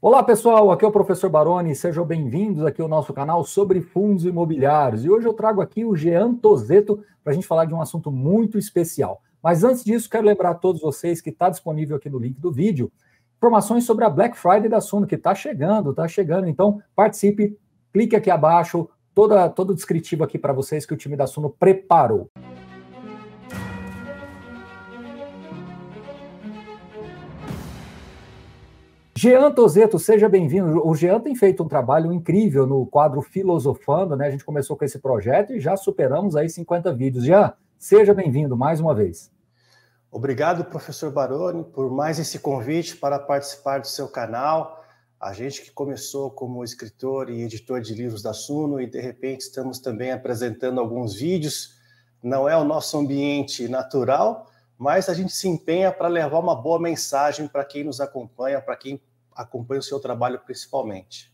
Olá pessoal, aqui é o professor Baroni, sejam bem-vindos aqui ao nosso canal sobre fundos imobiliários. E hoje eu trago aqui o Jean Tozeto para a gente falar de um assunto muito especial. Mas antes disso, quero lembrar a todos vocês que está disponível aqui no link do vídeo informações sobre a Black Friday da Suno, que está chegando, está chegando. Então participe, clique aqui abaixo, toda, todo o descritivo aqui para vocês que o time da Suno preparou. Jean Tozeto, seja bem-vindo. O Jean tem feito um trabalho incrível no quadro Filosofando, né? A gente começou com esse projeto e já superamos aí 50 vídeos. Jean, seja bem-vindo mais uma vez. Obrigado, professor Baroni, por mais esse convite para participar do seu canal. A gente que começou como escritor e editor de livros da Suno e de repente estamos também apresentando alguns vídeos. Não é o nosso ambiente natural, mas a gente se empenha para levar uma boa mensagem para quem nos acompanha, para quem acompanho o seu trabalho principalmente.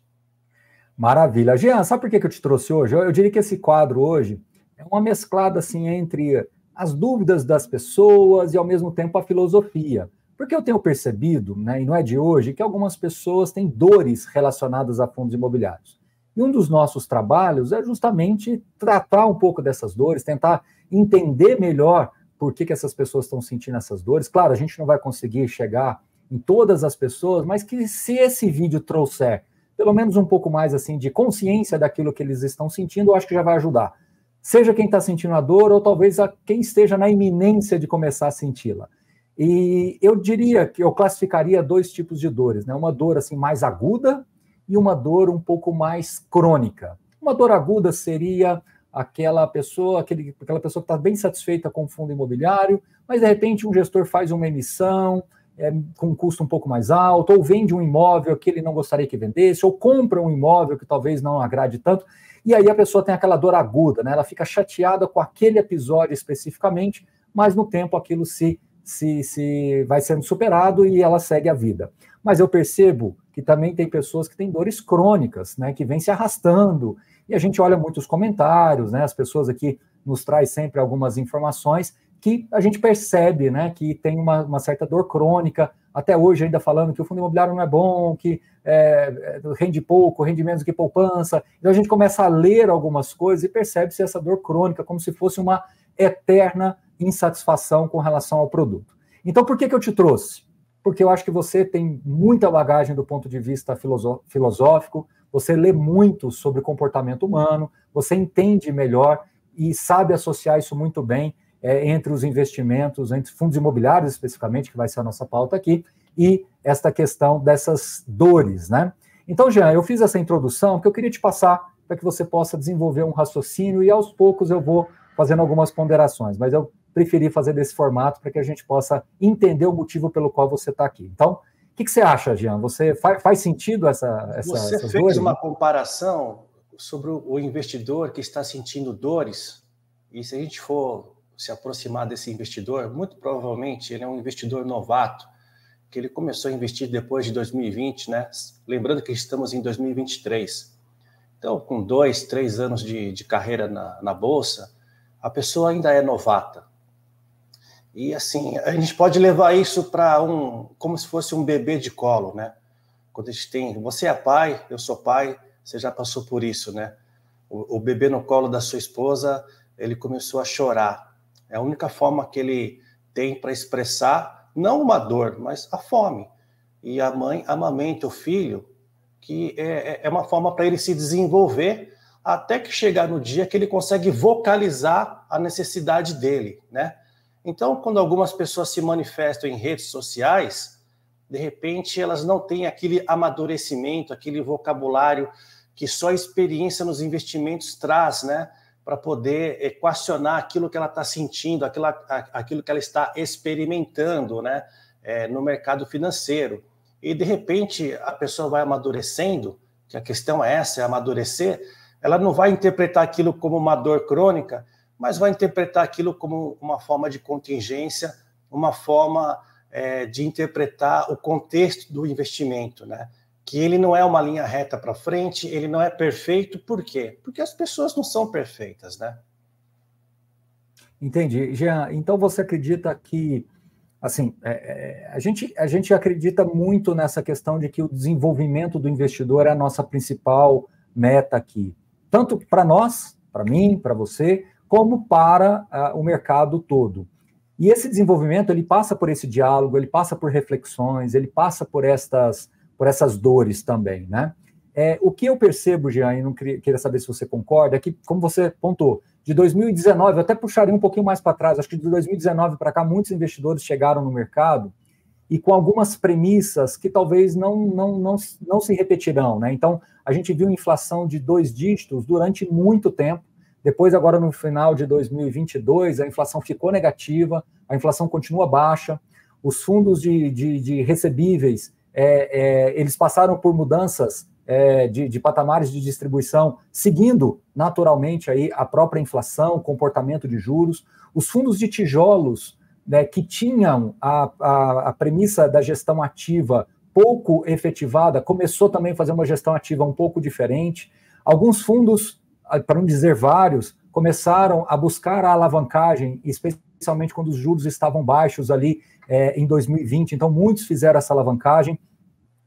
Maravilha. Jean, sabe por que eu te trouxe hoje? Eu, diria que esse quadro hoje é uma mesclada assim entre as dúvidas das pessoas e ao mesmo tempo a filosofia. Porque eu tenho percebido, né, e não é de hoje, que algumas pessoas têm dores relacionadas a fundos imobiliários. E um dos nossos trabalhos é justamente tratar um pouco dessas dores, tentar entender melhor por que, que essas pessoas estão sentindo essas dores. Claro, a gente não vai conseguir chegar em todas as pessoas, mas que se esse vídeo trouxer pelo menos um pouco mais assim de consciência daquilo que eles estão sentindo, eu acho que já vai ajudar. Seja quem está sentindo a dor ou talvez a quem esteja na iminência de começar a senti-la. E eu diria que eu classificaria dois tipos de dores, né? Uma dor assim mais aguda e uma dor um pouco mais crônica. Uma dor aguda seria aquela pessoa, aquele, aquela pessoa que está bem satisfeita com o fundo imobiliário, mas de repente um gestor faz uma emissão, é, com um custo um pouco mais alto, ou vende um imóvel que ele não gostaria que vendesse, ou compra um imóvel que talvez não agrade tanto, e aí a pessoa tem aquela dor aguda, né? Ela fica chateada com aquele episódio especificamente, mas no tempo aquilo se, se, se vai sendo superado e ela segue a vida. Mas eu percebo que também tem pessoas que têm dores crônicas, né? Que vêm se arrastando, e a gente olha muitos comentários, né? As pessoas aqui nos traz sempre algumas informações que a gente percebe né, que tem uma, uma, certa dor crônica, até hoje ainda falando que o fundo imobiliário não é bom, que é, é rende pouco, rende menos que poupança. Então a gente começa a ler algumas coisas e percebe-se essa dor crônica como se fosse uma eterna insatisfação com relação ao produto. Então por que, que eu te trouxe? Porque eu acho que você tem muita bagagem do ponto de vista filosófico, você lê muito sobre comportamento humano, você entende melhor e sabe associar isso muito bem é, entre os investimentos, entre fundos imobiliários especificamente, que vai ser a nossa pauta aqui, e esta questão dessas dores, né? Então, Jean, eu fiz essa introdução porque eu queria te passar para que você possa desenvolver um raciocínio e aos poucos eu vou fazendo algumas ponderações, mas eu preferi fazer desse formato para que a gente possa entender o motivo pelo qual você está aqui. Então, o que, que, você acha, Jean? Você faz, faz sentido essa, essa Você fez dores, uma comparação sobre o investidor que está sentindo dores, e se a gente for se aproximar desse investidor, muito provavelmente ele é um investidor novato, que ele começou a investir depois de 2020, né? Lembrando que estamos em 2023. Então, com dois, três anos de, de carreira na, na Bolsa, a pessoa ainda é novata. E assim, a gente pode levar isso para um, como se fosse um bebê de colo, né? Quando a gente tem, você é pai, eu sou pai, você já passou por isso, né? o, o bebê no colo da sua esposa, ele começou a chorar é a única forma que ele tem para expressar não uma dor, mas a fome. E a mãe amamenta o filho, que é, é, é uma forma para ele se desenvolver até que chegar no dia que ele consegue vocalizar a necessidade dele, né? Então, quando algumas pessoas se manifestam em redes sociais, de repente elas não têm aquele amadurecimento, aquele vocabulário que só a experiência nos investimentos traz, né? para poder equacionar aquilo que ela está sentindo, aquilo, aquilo que ela está experimentando né, é, no mercado financeiro. E, de repente, a pessoa vai amadurecendo, que a questão é essa, é amadurecer, ela não vai interpretar aquilo como uma dor crônica, mas vai interpretar aquilo como uma forma de contingência, uma forma é, de interpretar o contexto do investimento, né? que ele não é uma linha reta para frente, ele não é perfeito, por quê? Porque as pessoas não são perfeitas, né? Entendi. Jean, então você acredita que, assim, é, é, a, gente, a gente acredita muito nessa questão de que o desenvolvimento do investidor é a nossa principal meta aqui, tanto para nós, para mim, para você, como para uh, o mercado todo. E esse desenvolvimento, ele passa por esse diálogo, ele passa por reflexões, ele passa por estas por essas dores também, né? É, o que eu percebo, Jean, e não queria, queria saber se você concorda, é que, como você pontuou, de 2019, eu até puxaria um pouquinho mais para trás, acho que de 2019 para cá, muitos investidores chegaram no mercado e com algumas premissas que talvez não, não, não, não se repetirão. Né? Então, a gente viu inflação de dois dígitos durante muito tempo. Depois, agora no final de 2022, a inflação ficou negativa, a inflação continua baixa, os fundos de, de, de recebíveis é, é, eles passaram por mudanças é, de, de, patamares de distribuição, seguindo naturalmente aí a própria inflação, comportamento de juros. Os fundos de tijolos, né, que tinham a, a, a premissa da gestão ativa pouco efetivada, começou também a fazer uma gestão ativa um pouco diferente. Alguns fundos, ah, para não dizer vários, começaram a buscar a alavancagem, especialmente especialmente quando os juros estavam baixos ali é, em 2020. Então, muitos fizeram essa alavancagem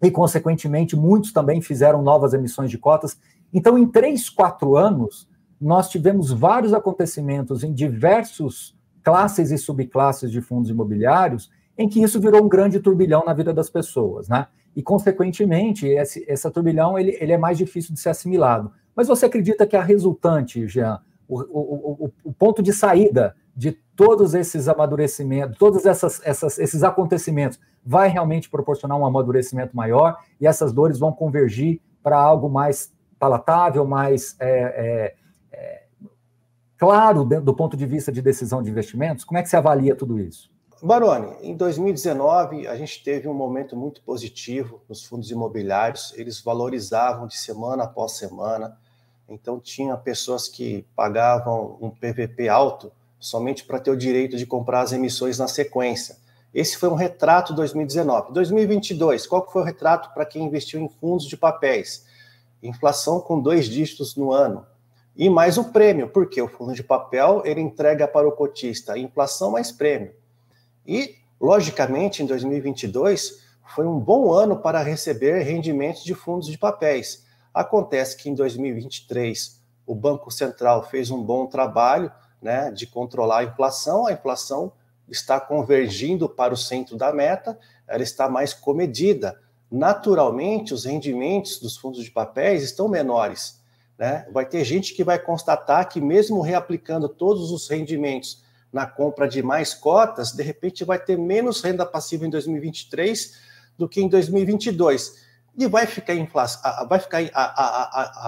e, consequentemente, muitos também fizeram novas emissões de cotas. Então, em três, quatro anos, nós tivemos vários acontecimentos em diversos classes e subclasses de fundos imobiliários em que isso virou um grande turbilhão na vida das pessoas, né? E, consequentemente, esse, esse turbilhão ele, ele é mais difícil de ser assimilado. Mas você acredita que a resultante, Jean, o, o, o, o ponto de saída de todos esses amadurecimentos, todos essas, essas, esses acontecimentos, vai realmente proporcionar um amadurecimento maior e essas dores vão convergir para algo mais palatável, mais é, é, é, claro do ponto de vista de decisão de investimentos? Como é que você avalia tudo isso? Baroni, em 2019 a gente teve um momento muito positivo nos fundos imobiliários, eles valorizavam de semana após semana, então tinha pessoas que pagavam um PVP alto somente para ter o direito de comprar as emissões na sequência. Esse foi um retrato 2019. 2022, qual foi o retrato para quem investiu em fundos de papéis? Inflação com dois dígitos no ano. E mais o prêmio, porque o fundo de papel ele entrega para o cotista inflação mais prêmio. E, logicamente, em 2022 foi um bom ano para receber rendimentos de fundos de papéis. Acontece que em 2023 o Banco Central fez um bom trabalho, né, de controlar a inflação, a inflação está convergindo para o centro da meta, ela está mais comedida. Naturalmente, os rendimentos dos fundos de papéis estão menores. Né? Vai ter gente que vai constatar que, mesmo reaplicando todos os rendimentos na compra de mais cotas, de repente vai ter menos renda passiva em 2023 do que em 2022. E vai ficar, vai ficar a, a,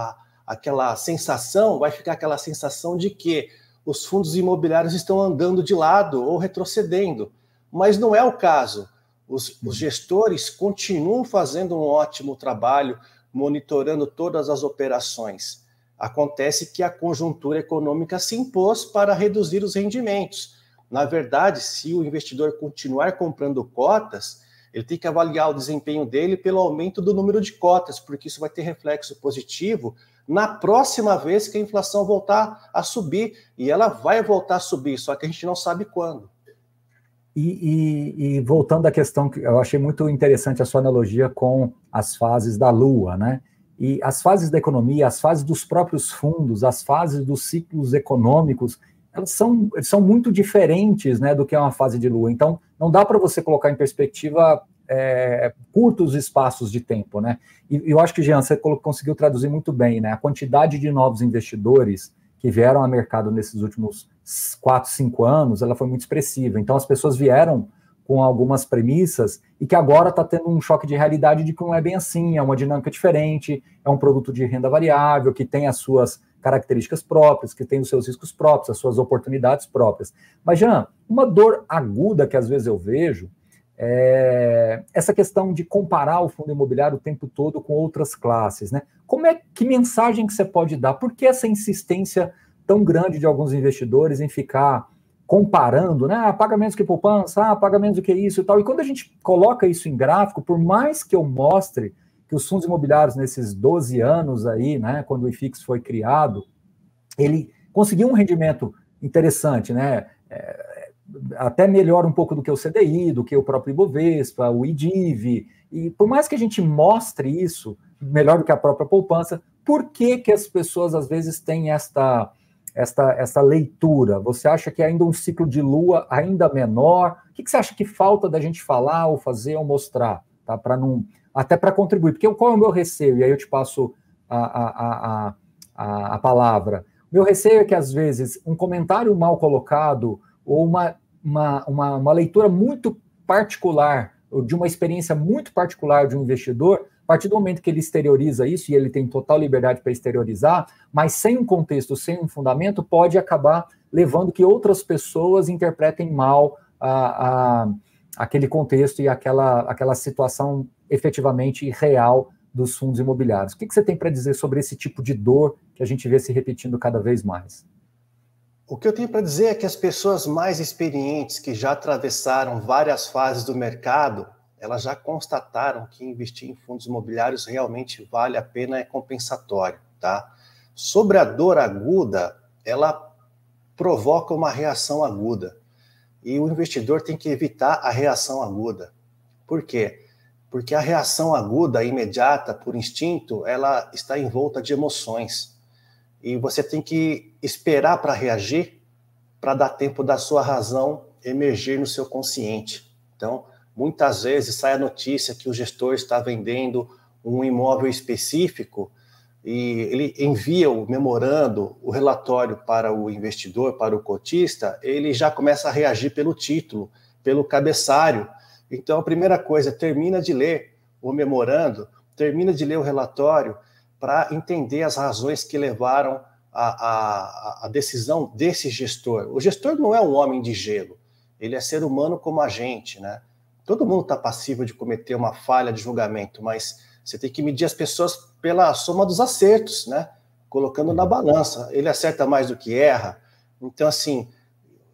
a, aquela sensação, vai ficar aquela sensação de que os fundos imobiliários estão andando de lado ou retrocedendo, mas não é o caso. Os, os uhum. gestores continuam fazendo um ótimo trabalho, monitorando todas as operações. Acontece que a conjuntura econômica se impôs para reduzir os rendimentos. Na verdade, se o investidor continuar comprando cotas, ele tem que avaliar o desempenho dele pelo aumento do número de cotas, porque isso vai ter reflexo positivo na próxima vez que a inflação voltar a subir. E ela vai voltar a subir, só que a gente não sabe quando. E, e, e voltando à questão que eu achei muito interessante a sua analogia com as fases da Lua, né? E as fases da economia, as fases dos próprios fundos, as fases dos ciclos econômicos, elas são, são muito diferentes né, do que é uma fase de lua. Então, não dá para você colocar em perspectiva é, curtos espaços de tempo, né? E eu acho que, Jean, você conseguiu traduzir muito bem, né? A quantidade de novos investidores que vieram ao mercado nesses últimos 4, 5 anos, ela foi muito expressiva. Então, as pessoas vieram com algumas premissas e que agora está tendo um choque de realidade de que não é bem assim, é uma dinâmica diferente, é um produto de renda variável, que tem as suas características próprias, que tem os seus riscos próprios, as suas oportunidades próprias. Mas, Jean, uma dor aguda que às vezes eu vejo é, essa questão de comparar o fundo imobiliário o tempo todo com outras classes, né? Como é que mensagem que você pode dar? Por que essa insistência tão grande de alguns investidores em ficar comparando, né? Ah, paga menos que poupança, ah, paga menos do que isso e tal. E quando a gente coloca isso em gráfico, por mais que eu mostre que os fundos imobiliários nesses 12 anos aí, né, quando o IFIX foi criado, ele conseguiu um rendimento interessante, né? É, até melhor um pouco do que o CDI, do que o próprio Ibovespa, o IDIV, e por mais que a gente mostre isso, melhor do que a própria poupança, por que, que as pessoas às vezes têm esta, esta, esta leitura? Você acha que é ainda um ciclo de lua ainda menor? O que, que você acha que falta da gente falar ou fazer ou mostrar? Tá? Para não. Até para contribuir. Porque qual é o meu receio? E aí eu te passo a, a, a, a palavra. Meu receio é que, às vezes, um comentário mal colocado ou uma uma, uma, uma leitura muito particular, de uma experiência muito particular de um investidor, a partir do momento que ele exterioriza isso, e ele tem total liberdade para exteriorizar, mas sem um contexto, sem um fundamento, pode acabar levando que outras pessoas interpretem mal a, a, aquele contexto e aquela, aquela situação efetivamente real dos fundos imobiliários. O que, que você tem para dizer sobre esse tipo de dor que a gente vê se repetindo cada vez mais? O que eu tenho para dizer é que as pessoas mais experientes que já atravessaram várias fases do mercado, elas já constataram que investir em fundos imobiliários realmente vale a pena, é compensatório, tá? Sobre a dor aguda, ela provoca uma reação aguda. E o investidor tem que evitar a reação aguda. Por quê? Porque a reação aguda, imediata, por instinto, ela está envolta de emoções e você tem que esperar para reagir, para dar tempo da sua razão emergir no seu consciente. Então, muitas vezes sai a notícia que o gestor está vendendo um imóvel específico e ele envia o memorando, o relatório para o investidor, para o cotista, ele já começa a reagir pelo título, pelo cabeçário. Então, a primeira coisa, termina de ler o memorando, termina de ler o relatório, para entender as razões que levaram à decisão desse gestor. O gestor não é um homem de gelo, ele é ser humano como a gente, né? Todo mundo está passivo de cometer uma falha de julgamento, mas você tem que medir as pessoas pela soma dos acertos, né? Colocando na balança. Ele acerta mais do que erra. Então, assim,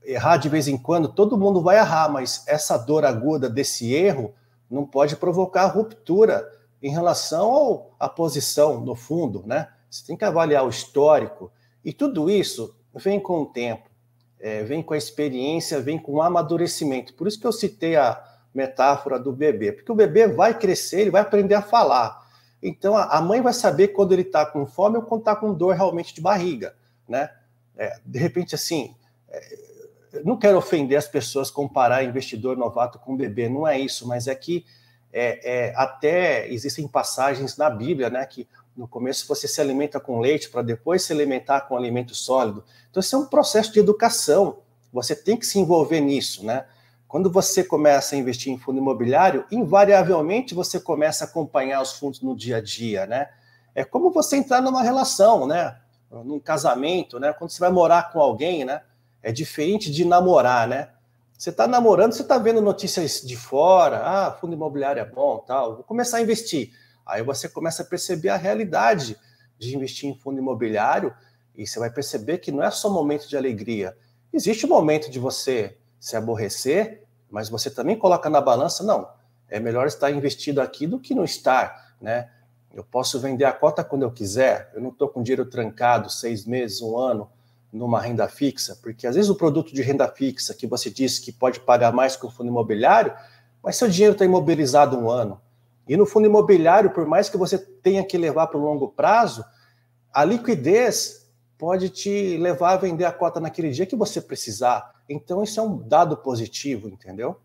errar de vez em quando, todo mundo vai errar, mas essa dor aguda desse erro não pode provocar ruptura em relação à posição no fundo, né? Você tem que avaliar o histórico. E tudo isso vem com o tempo, é, vem com a experiência, vem com o amadurecimento. Por isso que eu citei a metáfora do bebê, porque o bebê vai crescer, ele vai aprender a falar. Então a, mãe vai saber quando ele está com fome ou quando está com dor realmente de barriga, né? É, de repente, assim, é, não quero ofender as pessoas comparar investidor novato com bebê, não é isso, mas é que é, é, até existem passagens na Bíblia, né, que no começo você se alimenta com leite para depois se alimentar com alimento sólido. Então isso é um processo de educação. Você tem que se envolver nisso, né? Quando você começa a investir em fundo imobiliário, invariavelmente você começa a acompanhar os fundos no dia a dia, né? É como você entrar numa relação, né? Num casamento, né? Quando você vai morar com alguém, né? É diferente de namorar, né? Você está namorando, você está vendo notícias de fora, ah, fundo imobiliário é bom, tal, vou começar a investir. Aí você começa a perceber a realidade de investir em fundo imobiliário e você vai perceber que não é só momento de alegria. Existe o um momento de você se aborrecer, mas você também coloca na balança, não, é melhor estar investido aqui do que não estar, né? Eu posso vender a cota quando eu quiser, eu não estou com dinheiro trancado seis meses, um ano numa renda fixa, porque às vezes o produto de renda fixa que você disse que pode pagar mais que o fundo imobiliário, mas seu dinheiro está imobilizado um ano. E no fundo imobiliário, por mais que você tenha que levar para o longo prazo, a liquidez pode te levar a vender a cota naquele dia que você precisar. Então, isso é um dado positivo, entendeu?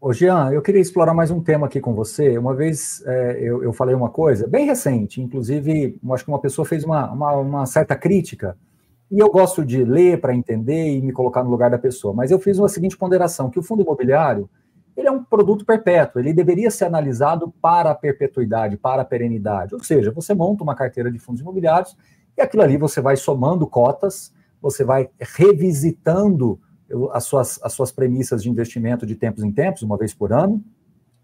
Ô, Jean, eu queria explorar mais um tema aqui com você. Uma vez é, eu, eu, falei uma coisa bem recente, inclusive, acho que uma pessoa fez uma, uma, uma certa crítica e eu gosto de ler para entender e me colocar no lugar da pessoa, mas eu fiz uma seguinte ponderação, que o fundo imobiliário, ele é um produto perpétuo, ele deveria ser analisado para a perpetuidade, para a perenidade. Ou seja, você monta uma carteira de fundos imobiliários e aquilo ali você vai somando cotas, você vai revisitando as suas, as suas premissas de investimento de tempos em tempos, uma vez por ano,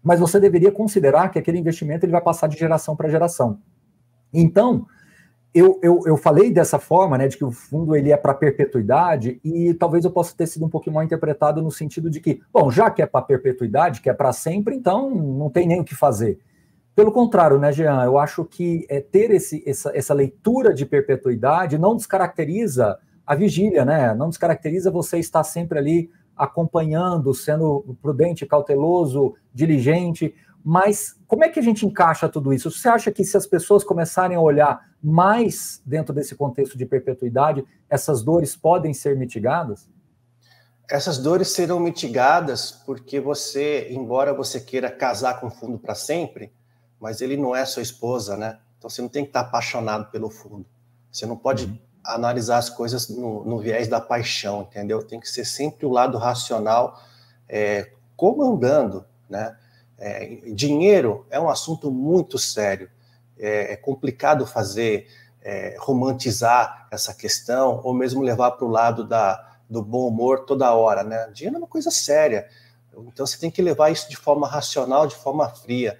mas você deveria considerar que aquele investimento ele vai passar de geração para geração. Então, eu, eu, eu falei dessa forma, né, de que o fundo ele é para perpetuidade, e talvez eu possa ter sido um pouquinho mal interpretado no sentido de que, bom, já que é para perpetuidade, que é para sempre, então não tem nem o que fazer. Pelo contrário, né, Jean, eu acho que é, ter esse, essa, essa leitura de perpetuidade não descaracteriza a vigília, né? Não descaracteriza você estar sempre ali acompanhando, sendo prudente, cauteloso, diligente. Mas como é que a gente encaixa tudo isso? Você acha que se as pessoas começarem a olhar mais dentro desse contexto de perpetuidade, essas dores podem ser mitigadas? Essas dores serão mitigadas porque você, embora você queira casar com o fundo para sempre, mas ele não é sua esposa, né? Então você não tem que estar apaixonado pelo fundo. Você não pode uhum. analisar as coisas no, no, viés da paixão, entendeu? Tem que ser sempre o lado racional é, comandando, né? É, dinheiro é um assunto muito sério. É, é complicado fazer, é, romantizar essa questão, ou mesmo levar para o lado da, do bom humor toda hora. Né? Dinheiro é uma coisa séria. Então você tem que levar isso de forma racional, de forma fria.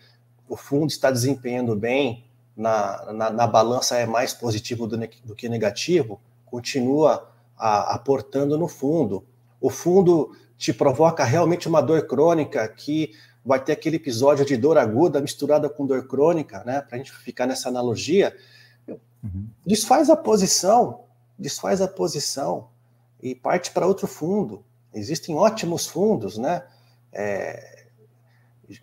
O fundo está desempenhando bem, na, na, na balança é mais positivo do, do que negativo, continua a, aportando no fundo. O fundo te provoca realmente uma dor crônica que vai ter aquele episódio de dor aguda misturada com dor crônica, né? Para a gente ficar nessa analogia. Uhum. Desfaz a posição, desfaz a posição e parte para outro fundo. Existem ótimos fundos, né? É,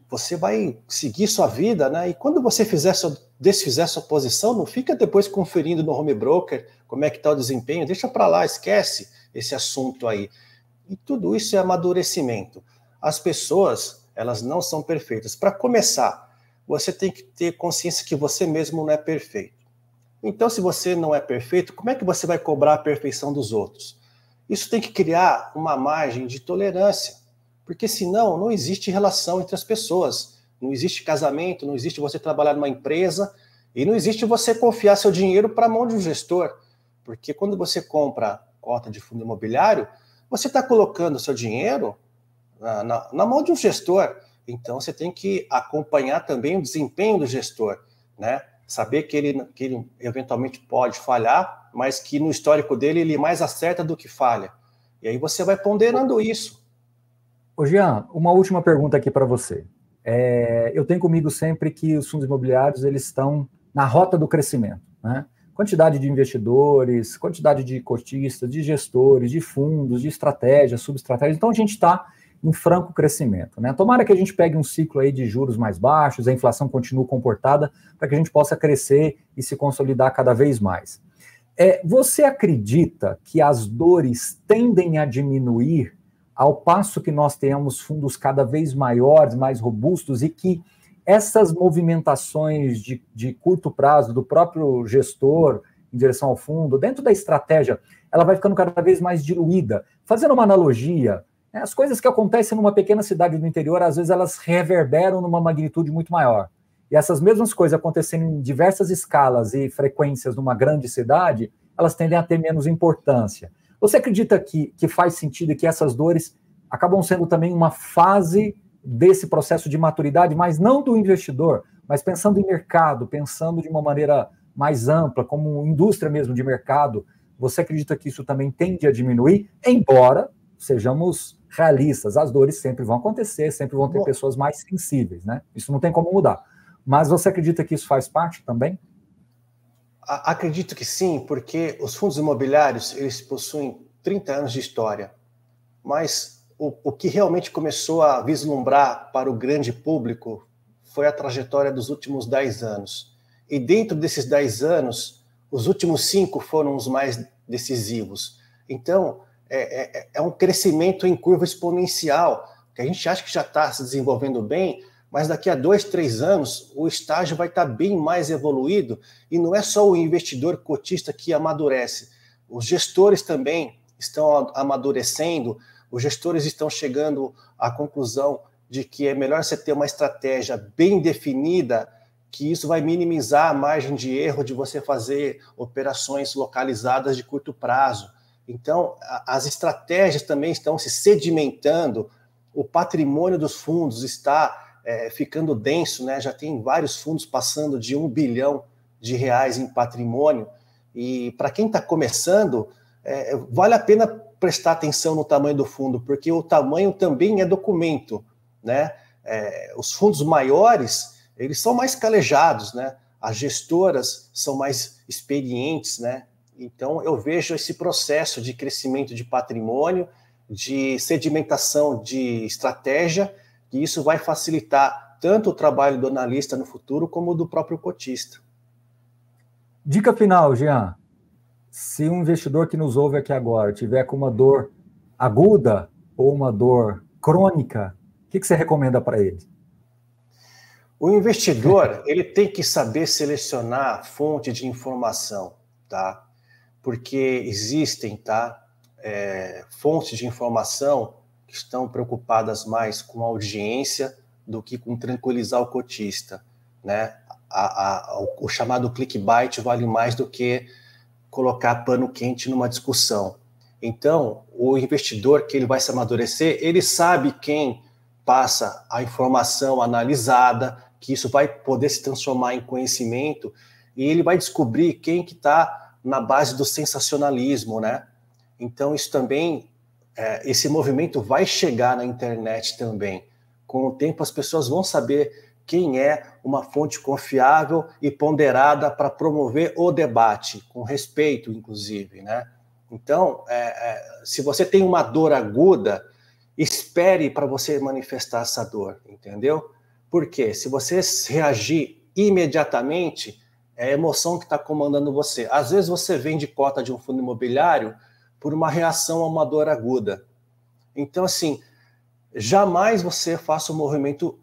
você vai seguir sua vida, né? E quando você fizer sua, desfizer sua posição, não fica depois conferindo no home broker como é que está o desempenho, deixa para lá, esquece esse assunto aí. E tudo isso é amadurecimento. As pessoas elas não são perfeitas. Para começar, você tem que ter consciência que você mesmo não é perfeito. Então, se você não é perfeito, como é que você vai cobrar a perfeição dos outros? Isso tem que criar uma margem de tolerância, porque senão não existe relação entre as pessoas, não existe casamento, não existe você trabalhar numa empresa e não existe você confiar seu dinheiro para a mão de um gestor, porque quando você compra cota de fundo imobiliário, você está colocando seu dinheiro na, na mão de um gestor. Então, você tem que acompanhar também o desempenho do gestor, né? Saber que ele, que ele eventualmente pode falhar, mas que no histórico dele ele mais acerta do que falha. E aí você vai ponderando isso. Ô Jean, uma última pergunta aqui para você. É, eu tenho comigo sempre que os fundos imobiliários eles estão na rota do crescimento, né? Quantidade de investidores, quantidade de cotistas, de gestores, de fundos, de estratégias, subestratégias. Então a gente está em franco crescimento. Né? Tomara que a gente pegue um ciclo aí de juros mais baixos, a inflação continue comportada, para que a gente possa crescer e se consolidar cada vez mais. É, você acredita que as dores tendem a diminuir ao passo que nós tenhamos fundos cada vez maiores, mais robustos e que essas movimentações de, de curto prazo do próprio gestor em direção ao fundo, dentro da estratégia, ela vai ficando cada vez mais diluída. Fazendo uma analogia, é, as coisas que acontecem numa pequena cidade do interior, às vezes elas reverberam numa magnitude muito maior. E essas mesmas coisas acontecendo em diversas escalas e frequências numa grande cidade, elas tendem a ter menos importância. Você acredita que, que faz sentido que essas dores acabam sendo também uma fase desse processo de maturidade, mas não do investidor, mas pensando em mercado, pensando de uma maneira mais ampla, como indústria mesmo de mercado, você acredita que isso também tende a diminuir, embora sejamos realistas, as dores sempre vão acontecer, sempre vão ter Bom. pessoas mais sensíveis, né? Isso não tem como mudar. Mas você acredita que isso faz parte também? Acredito que sim, porque os fundos imobiliários, eles possuem 30 anos de história. Mas o, o que realmente começou a vislumbrar para o grande público foi a trajetória dos últimos 10 anos. E dentro desses 10 anos, os últimos cinco foram os mais decisivos. Então, é, é, é, um crescimento em curva exponencial, que a gente acha que já está se desenvolvendo bem, mas daqui a dois, três anos o estágio vai estar tá bem mais evoluído e não é só o investidor cotista que amadurece, os gestores também estão amadurecendo, os gestores estão chegando à conclusão de que é melhor você ter uma estratégia bem definida, que isso vai minimizar a margem de erro de você fazer operações localizadas de curto prazo. Então, a, as estratégias também estão se sedimentando, o patrimônio dos fundos está é, ficando denso, né? já tem vários fundos passando de um bilhão de reais em patrimônio. E para quem está começando, é, vale a pena prestar atenção no tamanho do fundo, porque o tamanho também é documento. Né? É, os fundos maiores eles são mais calejados, né? as gestoras são mais experientes, né? Então, eu vejo esse processo de crescimento de patrimônio, de sedimentação de estratégia, e isso vai facilitar tanto o trabalho do analista no futuro como do próprio cotista. Dica final, Jean. Se um investidor que nos ouve aqui agora tiver com uma dor aguda ou uma dor crônica, o que, você recomenda para ele? O investidor ele tem que saber selecionar fonte de informação, tá? porque existem tá, é, fontes de informação que estão preocupadas mais com audiência do que com tranquilizar o cotista. Né? A, a, o chamado clickbait vale mais do que colocar pano quente numa discussão. Então, o investidor que ele vai se amadurecer, ele sabe quem passa a informação analisada, que isso vai poder se transformar em conhecimento, e ele vai descobrir quem que está na base do sensacionalismo, né? Então isso também, é, esse movimento vai chegar na internet também. Com o tempo as pessoas vão saber quem é uma fonte confiável e ponderada para promover o debate, com respeito, inclusive, né? Então, é, é, se você tem uma dor aguda, espere para você manifestar essa dor, entendeu? Porque se você reagir imediatamente, é a emoção que está comandando você. Às vezes você vende cota de um fundo imobiliário por uma reação a uma dor aguda. Então, assim, jamais você faça um movimento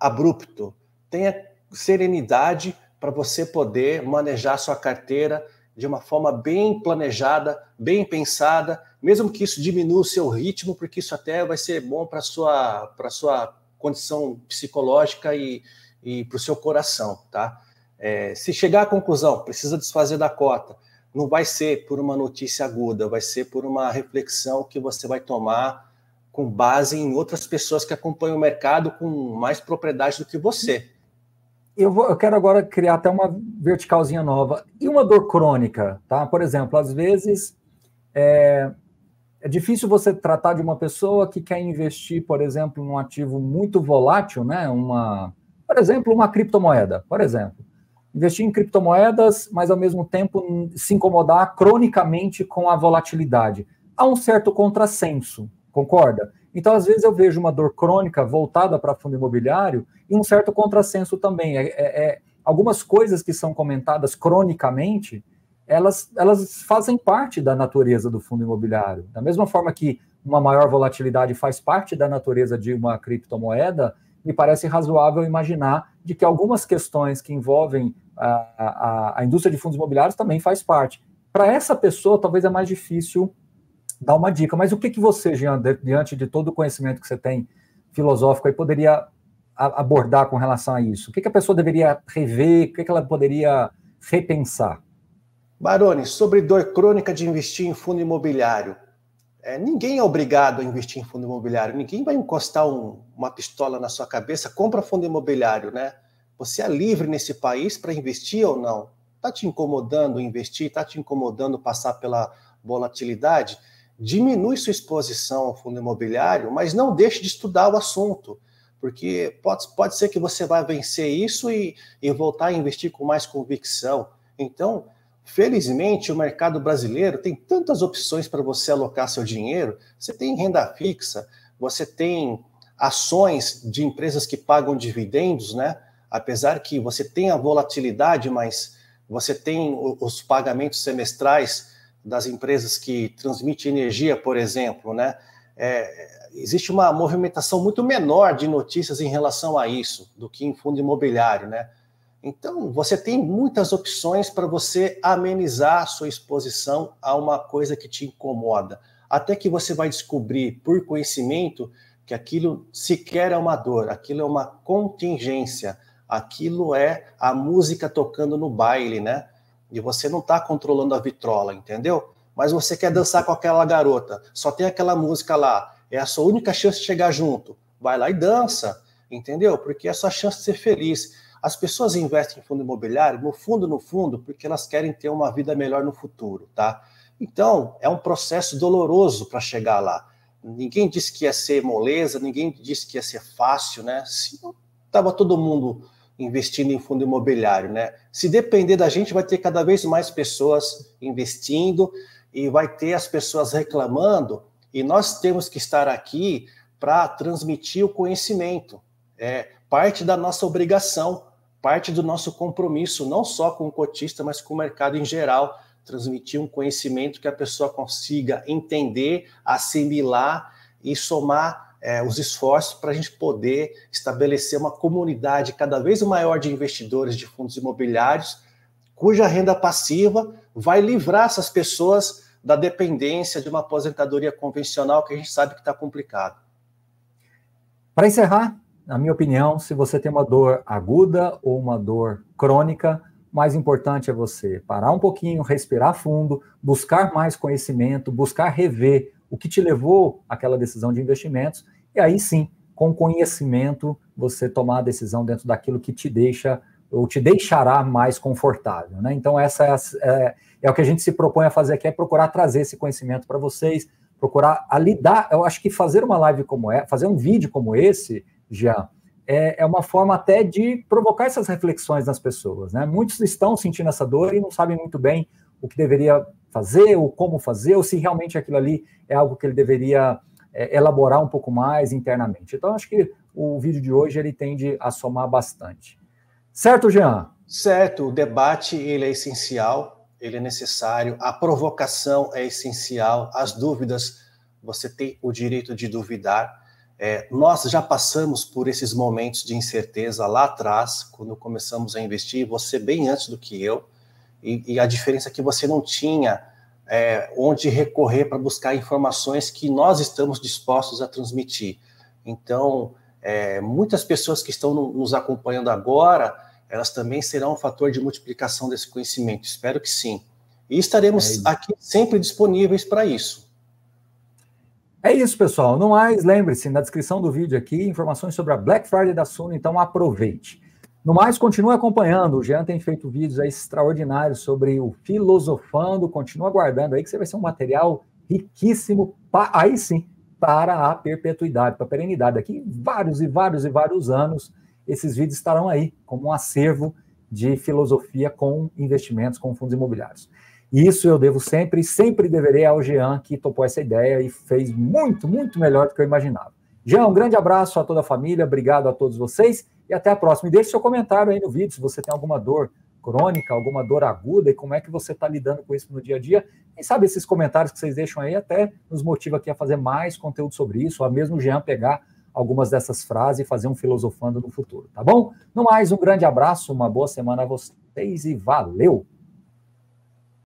abrupto. Tenha serenidade para você poder manejar sua carteira de uma forma bem planejada, bem pensada, mesmo que isso diminua o seu ritmo, porque isso até vai ser bom para sua para sua condição psicológica e, e para o seu coração, tá? É, se chegar à conclusão, precisa desfazer da cota, não vai ser por uma notícia aguda, vai ser por uma reflexão que você vai tomar com base em outras pessoas que acompanham o mercado com mais propriedade do que você. Eu, vou, eu quero agora criar até uma verticalzinha nova. E uma dor crônica, tá? Por exemplo, às vezes é, é difícil você tratar de uma pessoa que quer investir, por exemplo, num ativo muito volátil, né? Uma, por exemplo, uma criptomoeda, por exemplo investir em criptomoedas, mas ao mesmo tempo se incomodar cronicamente com a volatilidade. Há um certo contrassenso, concorda? Então, às vezes, eu vejo uma dor crônica voltada para fundo imobiliário e um certo contrassenso também. É, é, é, algumas coisas que são comentadas cronicamente, elas, elas fazem parte da natureza do fundo imobiliário. Da mesma forma que uma maior volatilidade faz parte da natureza de uma criptomoeda, me parece razoável imaginar de que algumas questões que envolvem a, a, a indústria de fundos imobiliários também faz parte. Para essa pessoa, talvez é mais difícil dar uma dica, mas o que, que você, Jean, diante de todo o conhecimento que você tem filosófico, aí poderia abordar com relação a isso? O que, que a pessoa deveria rever? O que, que ela poderia repensar? Barone, sobre dor crônica de investir em fundo imobiliário. É, ninguém é obrigado a investir em fundo imobiliário, ninguém vai encostar um, uma pistola na sua cabeça, compra fundo imobiliário, né? Você é livre nesse país para investir ou não? Está te incomodando investir? Está te incomodando passar pela volatilidade? Diminui sua exposição ao fundo imobiliário, mas não deixe de estudar o assunto, porque pode, pode ser que você vai vencer isso e, e voltar a investir com mais convicção. Então, Felizmente, o mercado brasileiro tem tantas opções para você alocar seu dinheiro. Você tem renda fixa, você tem ações de empresas que pagam dividendos, né? apesar que você tem a volatilidade, mas você tem os pagamentos semestrais das empresas que transmitem energia, por exemplo, né? É, existe uma movimentação muito menor de notícias em relação a isso do que em fundo imobiliário, né? Então, você tem muitas opções para você amenizar a sua exposição a uma coisa que te incomoda, até que você vai descobrir por conhecimento que aquilo sequer é uma dor, aquilo é uma contingência aquilo é a música tocando no baile, né? E você não está controlando a vitrola, entendeu? Mas você quer dançar com aquela garota, só tem aquela música lá, é a sua única chance de chegar junto. Vai lá e dança, entendeu? Porque é a sua chance de ser feliz. As pessoas investem em fundo imobiliário, no fundo, no fundo, porque elas querem ter uma vida melhor no futuro, tá? Então, é um processo doloroso para chegar lá. Ninguém disse que ia ser moleza, ninguém disse que ia ser fácil, né? Se não todo mundo investindo em fundo imobiliário, né? Se depender da gente, vai ter cada vez mais pessoas investindo e vai ter as pessoas reclamando, e nós temos que estar aqui para transmitir o conhecimento. É parte da nossa obrigação, parte do nosso compromisso, não só com o cotista, mas com o mercado em geral, transmitir um conhecimento que a pessoa consiga entender, assimilar e somar é, os esforços para a gente poder estabelecer uma comunidade cada vez maior de investidores de fundos imobiliários, cuja renda passiva vai livrar essas pessoas da dependência de uma aposentadoria convencional que a gente sabe que está complicado. Para encerrar, na minha opinião, se você tem uma dor aguda ou uma dor crônica, o mais importante é você parar um pouquinho, respirar fundo, buscar mais conhecimento, buscar rever o que te levou àquela decisão de investimentos, e aí sim, com conhecimento, você tomar a decisão dentro daquilo que te deixa ou te deixará mais confortável. Né? Então, essa é, é, é o que a gente se propõe a fazer aqui, é procurar trazer esse conhecimento para vocês, procurar a lidar. Eu acho que fazer uma live como essa, é, fazer um vídeo como esse, já é, é uma forma até de provocar essas reflexões nas pessoas. Né? Muitos estão sentindo essa dor e não sabem muito bem o que deveria fazer, ou como fazer, ou se realmente aquilo ali é algo que ele deveria é, elaborar um pouco mais internamente. Então, acho que o vídeo de hoje ele tende a somar bastante. Certo, Jean? Certo, o debate ele é essencial, ele é necessário, a provocação é essencial, as dúvidas, você tem o direito de duvidar. É, nós já passamos por esses momentos de incerteza lá atrás, quando começamos a investir, você bem antes do que eu, e, e a diferença é que você não tinha é, onde recorrer para buscar informações que nós estamos dispostos a transmitir. Então, é, muitas pessoas que estão no, nos acompanhando agora, elas também serão um fator de multiplicação desse conhecimento. Espero que sim. E estaremos é aqui sempre disponíveis para isso. É isso, pessoal. Não mais, lembre-se, na descrição do vídeo aqui, informações sobre a Black Friday da Suno, então aproveite. No mais, continue acompanhando. O Jean tem feito vídeos extraordinários sobre o filosofando. Continua aguardando aí que você vai ser um material riquíssimo, aí sim, para a perpetuidade, para a perenidade. Daqui vários e vários e vários anos, esses vídeos estarão aí como um acervo de filosofia com investimentos, com fundos imobiliários. E isso eu devo sempre, sempre deverei ao Jean, que topou essa ideia e fez muito, muito melhor do que eu imaginava. Jean, um grande abraço a toda a família, obrigado a todos vocês e até a próxima. E deixe seu comentário aí no vídeo se você tem alguma dor crônica, alguma dor aguda e como é que você está lidando com isso no dia a dia. Quem sabe esses comentários que vocês deixam aí até nos motiva aqui a fazer mais conteúdo sobre isso, ou mesmo o Jean pegar algumas dessas frases e fazer um filosofando no futuro, tá bom? No mais, um grande abraço, uma boa semana a vocês e valeu!